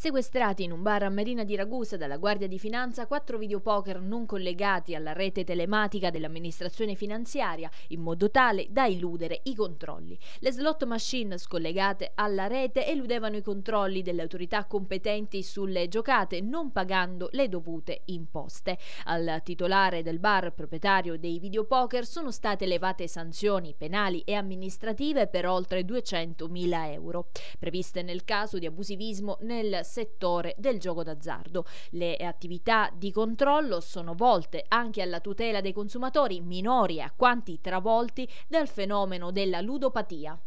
Sequestrati in un bar a Marina di Ragusa dalla Guardia di Finanza quattro videopoker non collegati alla rete telematica dell'amministrazione finanziaria in modo tale da eludere i controlli. Le slot machine scollegate alla rete eludevano i controlli delle autorità competenti sulle giocate non pagando le dovute imposte. Al titolare del bar proprietario dei videopoker sono state elevate sanzioni penali e amministrative per oltre 200.000 euro, previste nel caso di abusivismo nel settore del gioco d'azzardo. Le attività di controllo sono volte anche alla tutela dei consumatori minori a quanti travolti dal fenomeno della ludopatia.